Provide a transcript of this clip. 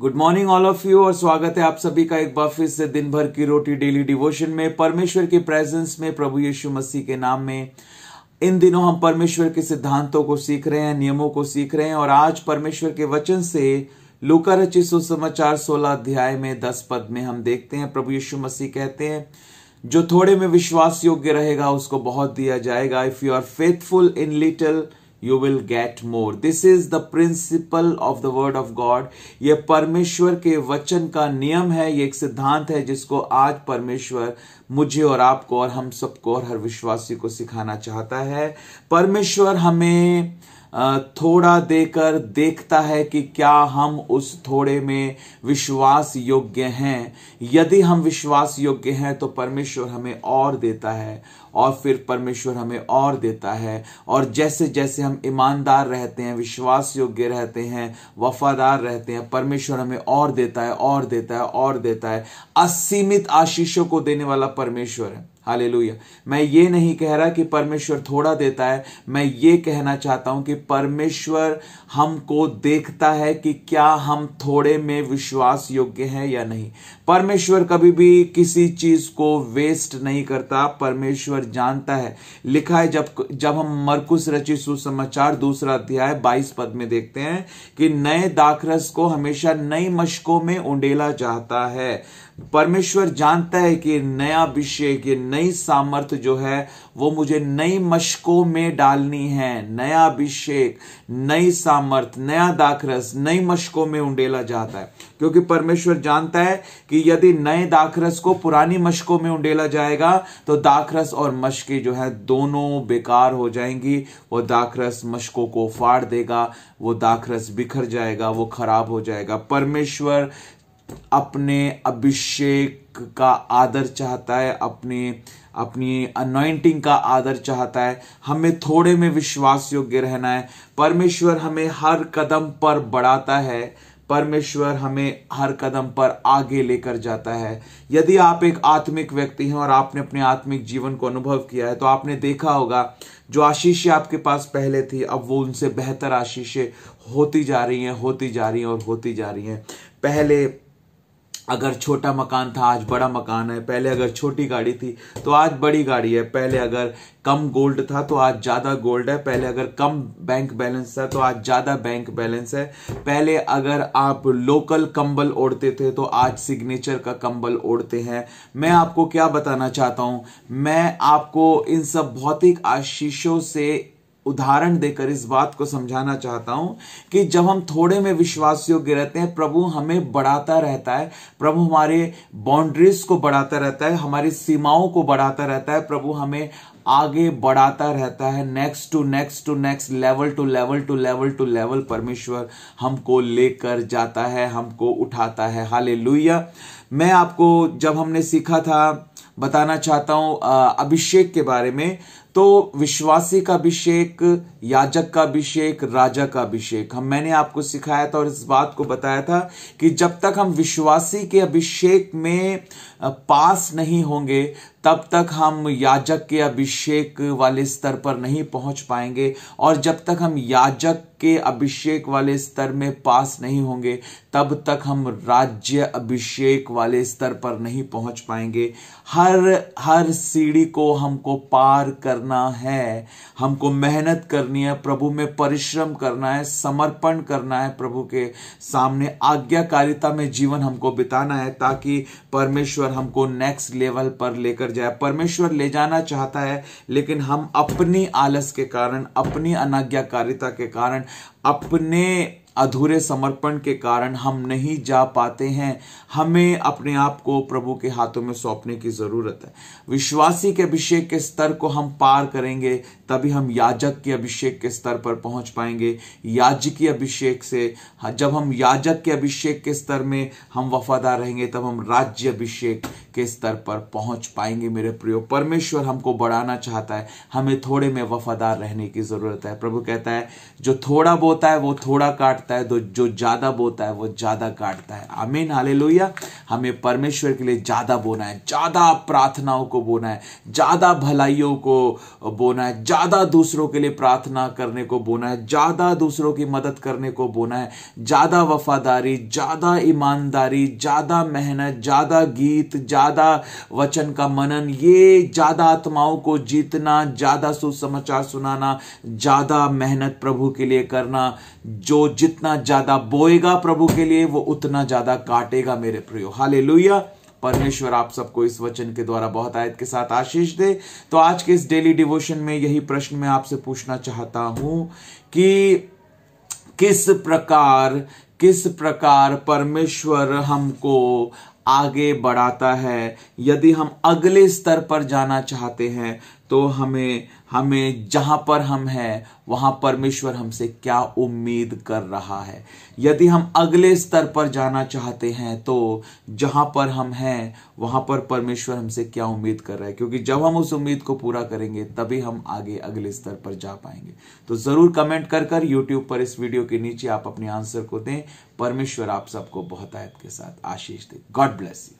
good morning all of you और स्वागत है आप सभी का एक बार फिर से दिन भर की रोटी डेली डिवोशन में परमेश्वर के प्रेजेंस में प्रभु यीशु मसीह के नाम में इन दिनों हम परमेश्वर के सिद्धांतों को सीख रहे हैं नियमों को सीख रहे हैं और आज परमेश्वर के वचन से लुका रचि सुसमाचार सोलह अध्याय में दस पद में हम देखते हैं प्रभु यीशु मसीह कहते हैं जो थोड़े में विश्वास योग्य रहेगा उसको बहुत दिया जाएगा if you are faithful in little you will get more this is the principle of the word of God ये परमेश्वर के वचन का नियम है ये एक सिद्धांत है जिसको आज परमेश्वर मुझे और आपको और हम सबको और हर विश्वासी को सिखाना चाहता है परमेश्वर हमें थोड़ा देकर देखता है कि क्या हम उस थोड़े में विश्वास योग्य हैं यदि हम विश्वास योग्य हैं तो परमेश्वर हमें और देता है और फिर परमेश्वर हमें और देता है और जैसे जैसे हम ईमानदार रहते हैं विश्वास योग्य रहते हैं वफादार रहते हैं परमेश्वर हमें और देता है और देता है और देता है असीमित आशीषों को देने वाला परमेश्वर है हाल मैं ये नहीं कह रहा कि परमेश्वर थोड़ा देता है मैं ये कहना चाहता हूं कि परमेश्वर हमको देखता है कि क्या हम थोड़े में विश्वास योग्य हैं या नहीं परमेश्वर कभी भी किसी चीज को वेस्ट नहीं करता परमेश्वर जानता है लिखा है जब जब हम मरकुस रचित सुसमाचार दूसरा अध्याय बाईस पद में देखते हैं कि नए दाखरस को हमेशा नई मशकों में उंडेला जाता है परमेश्वर जानता है कि नया अभिषेक ये नई नई सामर्थ जो है वो मुझे नई मशकों में डालनी है नया अभिषेक नई सामर्थ नया दाखरस नई मशकों में उंडेला जाता है क्योंकि परमेश्वर जानता है कि यदि नए दाखरस को पुरानी मशकों में उंडेला जाएगा तो दाखरस और मशकें जो है दोनों बेकार हो जाएंगी वो दाखरस मशकों को फाड़ देगा वो दाखरस बिखर जाएगा वो खराब हो जाएगा परमेश्वर अपने अभिषेक का आदर चाहता है अपने अपनी अनोइंटिंग का आदर चाहता है हमें थोड़े में विश्वास योग्य रहना है परमेश्वर हमें हर कदम पर बढ़ाता है परमेश्वर हमें हर कदम पर आगे लेकर जाता है यदि आप एक आत्मिक व्यक्ति हैं और आपने अपने आत्मिक जीवन को अनुभव किया है तो आपने देखा होगा जो आशीष आपके पास पहले थी अब वो उनसे बेहतर आशीषें होती जा रही हैं होती जा रही हैं और होती जा रही हैं पहले अगर छोटा मकान था आज बड़ा मकान है पहले अगर छोटी गाड़ी थी तो आज बड़ी गाड़ी है पहले अगर कम गोल्ड था तो आज ज़्यादा गोल्ड है पहले अगर कम बैंक बैलेंस था तो आज ज़्यादा बैंक बैलेंस है पहले अगर आप लोकल कंबल ओढ़ते थे तो आज सिग्नेचर का कंबल ओढ़ते हैं मैं आपको क्या बताना चाहता हूँ मैं आपको इन सब भौतिक आशीषों से उदाहरण देकर इस बात को समझाना चाहता हूं कि जब हम थोड़े में विश्वास योग्य रहते हैं प्रभु हमें बढ़ाता रहता है प्रभु हमारे बाउंड्रीज को बढ़ाता रहता है हमारी सीमाओं को बढ़ाता रहता है प्रभु हमें आगे बढ़ाता रहता है next to next to next level to level to level to level परमेश्वर हमको लेकर जाता है हमको उठाता है हाले मैं आपको जब हमने सीखा था बताना चाहता हूं अभिषेक के बारे में तो विश्वासी का अभिषेक याजक का अभिषेक राजा का अभिषेक हम मैंने आपको सिखाया था और इस बात को बताया था कि जब तक हम विश्वासी के अभिषेक में पास नहीं होंगे तब तक हम याजक के अभिषेक वाले स्तर पर नहीं पहुंच पाएंगे और जब तक हम याजक के अभिषेक वाले स्तर में पास नहीं होंगे तब तक हम राज्य अभिषेक वाले स्तर पर नहीं पहुंच पाएंगे हर हर सीढ़ी को हमको पार करना करना है हमको मेहनत करनी है प्रभु में परिश्रम करना है समर्पण करना है प्रभु के सामने आज्ञाकारिता में जीवन हमको बिताना है ताकि परमेश्वर हमको नेक्स्ट लेवल पर लेकर जाए परमेश्वर ले जाना चाहता है लेकिन हम अपनी आलस के कारण अपनी अनाज्ञाकारिता के कारण अपने अधूरे समर्पण के कारण हम नहीं जा पाते हैं हमें अपने आप को प्रभु के हाथों में सौंपने की जरूरत है विश्वासी के अभिषेक के स्तर को हम पार करेंगे तभी हम याजक के अभिषेक के स्तर पर पहुंच पाएंगे याजकीय अभिषेक से हाँ, जब हम याजक के अभिषेक के स्तर में हम वफादार रहेंगे तब हम राज्य अभिषेक के स्तर पर पहुंच पाएंगे मेरे प्रियो परमेश्वर हमको बढ़ाना चाहता है हमें थोड़े में वफादार रहने की जरूरत है प्रभु कहता है जो थोड़ा बोता है वो थोड़ा काट काटता है तो जो ज़्यादा बोता है वो ज़्यादा काटता है आमीन हाले हमें परमेश्वर के लिए ज़्यादा बोना है ज़्यादा प्रार्थनाओं को बोना है ज़्यादा भलाइयों को बोना है ज़्यादा दूसरों के लिए प्रार्थना करने को बोना है ज़्यादा दूसरों की मदद करने को बोना है ज़्यादा वफादारी ज़्यादा ईमानदारी ज़्यादा मेहनत ज़्यादा गीत ज़्यादा वचन का मनन ये ज़्यादा आत्माओं को जीतना ज़्यादा सुसमाचार सुनाना ज़्यादा मेहनत प्रभु के लिए करना जो जितना जितना ज्यादा बोएगा प्रभु के लिए वो उतना ज्यादा काटेगा मेरे प्रियो हाले परमेश्वर आप सबको इस वचन के द्वारा बहुत आयत के साथ आशीष दे तो आज के इस डेली डिवोशन में यही प्रश्न मैं आपसे पूछना चाहता हूं कि किस प्रकार किस प्रकार परमेश्वर हमको आगे बढ़ाता है यदि हम अगले स्तर पर जाना चाहते हैं तो हमें हमें जहां पर हम हैं वहां परमेश्वर हमसे क्या उम्मीद कर रहा है यदि हम अगले स्तर पर जाना चाहते हैं तो जहां पर हम हैं वहां पर परमेश्वर हमसे क्या उम्मीद कर रहा है क्योंकि जब हम उस उम्मीद को पूरा करेंगे तभी हम आगे अगले स्तर पर जा पाएंगे तो जरूर कमेंट कर कर यूट्यूब पर इस वीडियो के नीचे आप अपने आंसर को दें परमेश्वर आप सबको बहुत आयत के साथ आशीष दे गॉड ब्लेस यू